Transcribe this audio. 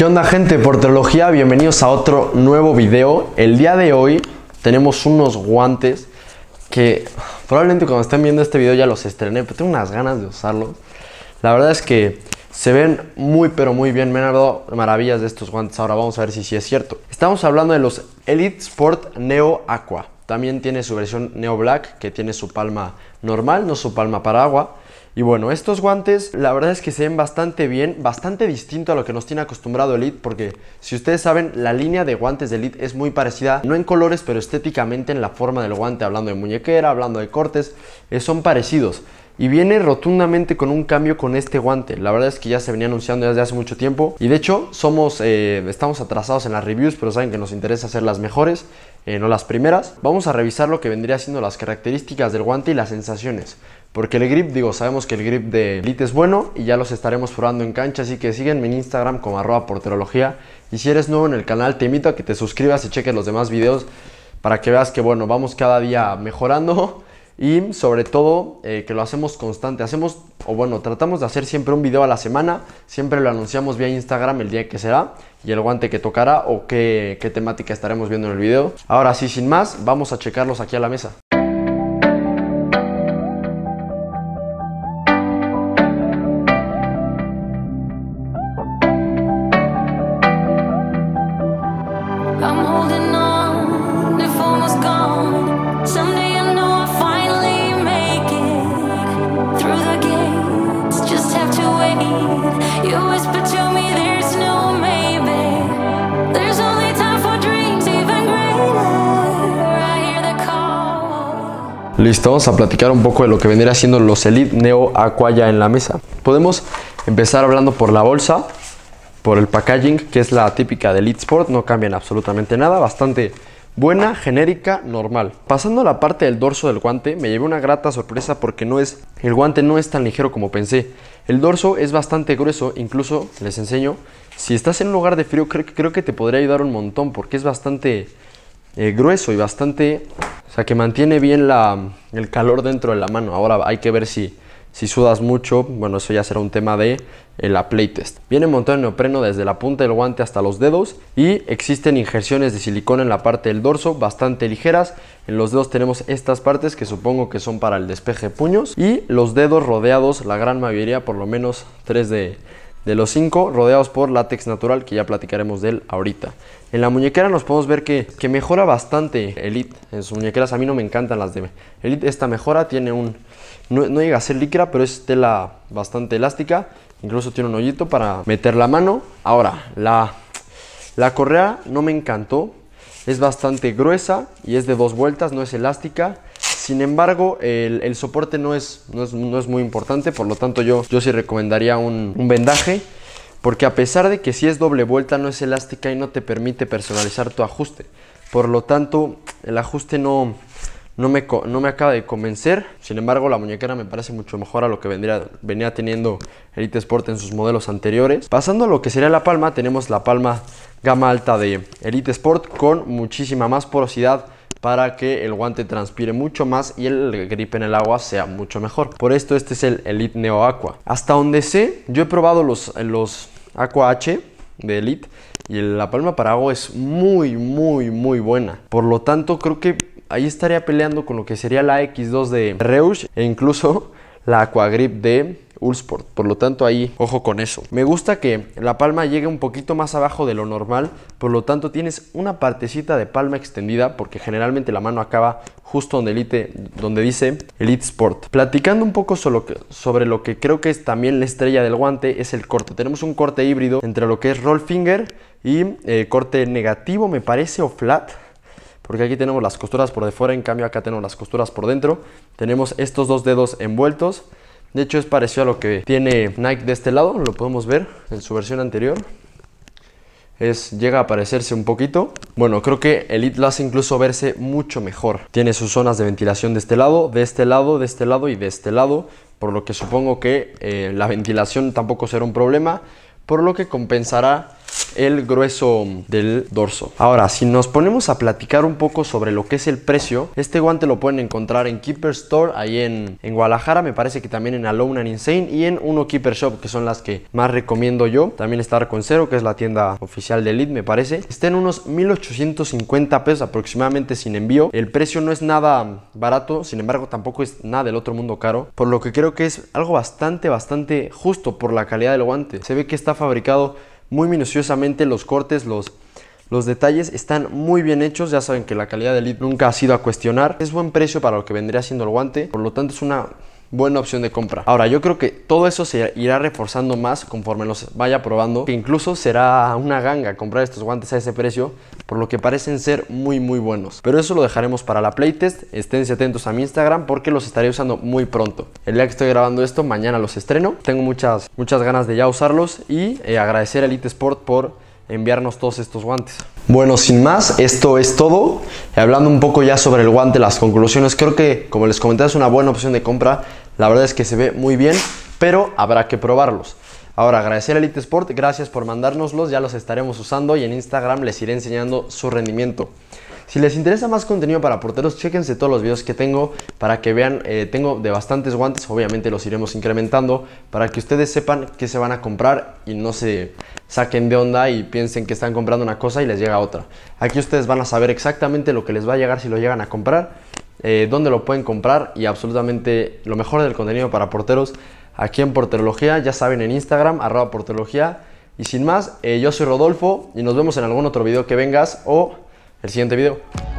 ¿Qué onda gente por teología? Bienvenidos a otro nuevo video. El día de hoy tenemos unos guantes que probablemente cuando estén viendo este video ya los estrené, pero tengo unas ganas de usarlos. La verdad es que se ven muy pero muy bien, me han dado maravillas de estos guantes. Ahora vamos a ver si sí es cierto. Estamos hablando de los Elite Sport Neo Aqua. También tiene su versión Neo Black, que tiene su palma normal, no su palma para agua. Y bueno, estos guantes la verdad es que se ven bastante bien, bastante distinto a lo que nos tiene acostumbrado Elite, porque si ustedes saben, la línea de guantes de Elite es muy parecida, no en colores, pero estéticamente en la forma del guante, hablando de muñequera, hablando de cortes, eh, son parecidos. Y viene rotundamente con un cambio con este guante. La verdad es que ya se venía anunciando desde hace mucho tiempo. Y de hecho, somos, eh, estamos atrasados en las reviews, pero saben que nos interesa hacer las mejores. Eh, no las primeras. Vamos a revisar lo que vendría siendo las características del guante y las sensaciones. Porque el grip, digo, sabemos que el grip de Elite es bueno y ya los estaremos probando en cancha, así que síguenme en Instagram como arroba porterología. Y si eres nuevo en el canal, te invito a que te suscribas y cheques los demás videos para que veas que, bueno, vamos cada día mejorando y sobre todo eh, que lo hacemos constante. Hacemos, o bueno, tratamos de hacer siempre un video a la semana, siempre lo anunciamos vía Instagram el día que será y el guante que tocará o qué, temática estaremos viendo en el video. Ahora sí, sin más, vamos a checarlos aquí a la mesa. Listo, vamos a platicar un poco de lo que vendría siendo los Elite Neo Aqua ya en la mesa. Podemos empezar hablando por la bolsa, por el packaging, que es la típica de Elite Sport, no cambian absolutamente nada, bastante buena, genérica, normal. Pasando a la parte del dorso del guante, me llevé una grata sorpresa porque no es, el guante no es tan ligero como pensé. El dorso es bastante grueso, incluso les enseño, si estás en un lugar de frío creo, que te podría ayudar un montón porque es bastante eh, grueso y bastante o sea, que mantiene bien el calor dentro de la mano. Ahora hay que ver si, si sudas mucho. Bueno, eso ya será un tema de eh, la playtest. Viene montado en neopreno desde la punta del guante hasta los dedos. Y existen injerciones de silicona en la parte del dorso, bastante ligeras. En los dedos tenemos estas partes que supongo que son para el despeje de puños. Y los dedos rodeados, la gran mayoría, por lo menos tres de de los cinco rodeados por látex natural que ya platicaremos de él ahorita. En la muñequera nos podemos ver que, mejora bastante Elite. En sus muñequeras a mí no me encantan las de Elite. Esta mejora tiene un... No, llega a ser líquida, pero es tela bastante elástica. Incluso tiene un hoyito para meter la mano. Ahora, la, la correa no me encantó. Es bastante gruesa y es de dos vueltas, no es elástica sin embargo, el, soporte no es, no es, muy importante, por lo tanto yo, yo sí recomendaría un, vendaje. Porque a pesar de que si sí es doble vuelta, no es elástica y no te permite personalizar tu ajuste. Por lo tanto, el ajuste no, no me, no me, acaba de convencer. Sin embargo, la muñequera me parece mucho mejor a lo que venía teniendo Elite Sport en sus modelos anteriores. Pasando a lo que sería la palma, tenemos la palma gama alta de Elite Sport con muchísima más porosidad para que el guante transpire mucho más y el grip en el agua sea mucho mejor. Por esto este es el Elite Neo Aqua. Hasta donde sé, yo he probado los, los Aqua H de Elite y la palma para agua es muy, muy, muy buena. Por lo tanto, creo que ahí estaría peleando con lo que sería la X2 de Reusch e incluso la Aqua Grip de Ulsport. Por lo tanto, ahí ojo con eso. Me gusta que la palma llegue un poquito más abajo de lo normal, por lo tanto tienes una partecita de palma extendida porque generalmente la mano acaba justo donde, donde dice Elite Sport. Platicando un poco sobre lo que creo que es también la estrella del guante es el corte. Tenemos un corte híbrido entre lo que es roll finger y eh, corte negativo me parece o flat porque aquí tenemos las costuras por de fuera, en cambio acá tenemos las costuras por dentro. Tenemos estos dos dedos envueltos de hecho es parecido a lo que tiene Nike de este lado, lo podemos ver en su versión anterior. Es, llega a parecerse un poquito. Bueno, creo que el lo hace incluso verse mucho mejor. Tiene sus zonas de ventilación de este lado, de este lado, de este lado y de este lado. Por lo que supongo que eh, la ventilación tampoco será un problema. Por lo que compensará el grueso del dorso. Ahora, si nos ponemos a platicar un poco sobre lo que es el precio, este guante lo pueden encontrar en Keeper Store, ahí en, en Guadalajara, me parece que también en Alone and Insane y en Uno Keeper Shop, que son las que más recomiendo yo. También está cero que es la tienda oficial de Elite, me parece. Está en unos 1850 pesos aproximadamente sin envío. El precio no es nada barato, sin embargo tampoco es nada del otro mundo caro, por lo que creo que es algo bastante, bastante justo por la calidad del guante. Se ve que está fabricado muy minuciosamente los cortes, los, los detalles están muy bien hechos, ya saben que la calidad del lead nunca ha sido a cuestionar. Es buen precio para lo que vendría siendo el guante, por lo tanto es una buena opción de compra. Ahora, yo creo que todo eso se irá reforzando más conforme los vaya probando, que incluso será una ganga comprar estos guantes a ese precio, por lo que parecen ser muy muy buenos. Pero eso lo dejaremos para la playtest, esténse atentos a mi Instagram porque los estaré usando muy pronto. El día que estoy grabando esto, mañana los estreno. Tengo muchas, muchas ganas de ya usarlos y eh, agradecer a Elite Sport por enviarnos todos estos guantes. Bueno, sin más, esto es todo. Hablando un poco ya sobre el guante, las conclusiones, creo que, como les comenté, es una buena opción de compra la verdad es que se ve muy bien, pero habrá que probarlos. Ahora, agradecer a Elite Sport, gracias por mandárnoslos, ya los estaremos usando y en Instagram les iré enseñando su rendimiento. Si les interesa más contenido para porteros, chéquense todos los videos que tengo para que vean, eh, tengo de bastantes guantes, obviamente los iremos incrementando para que ustedes sepan qué se van a comprar y no se saquen de onda y piensen que están comprando una cosa y les llega otra. Aquí ustedes van a saber exactamente lo que les va a llegar si lo llegan a comprar donde eh, dónde lo pueden comprar y absolutamente lo mejor del contenido para porteros aquí en Porterología. Ya saben, en Instagram, arroba porterología. Y sin más, eh, yo soy Rodolfo y nos vemos en algún otro video que vengas o el siguiente video.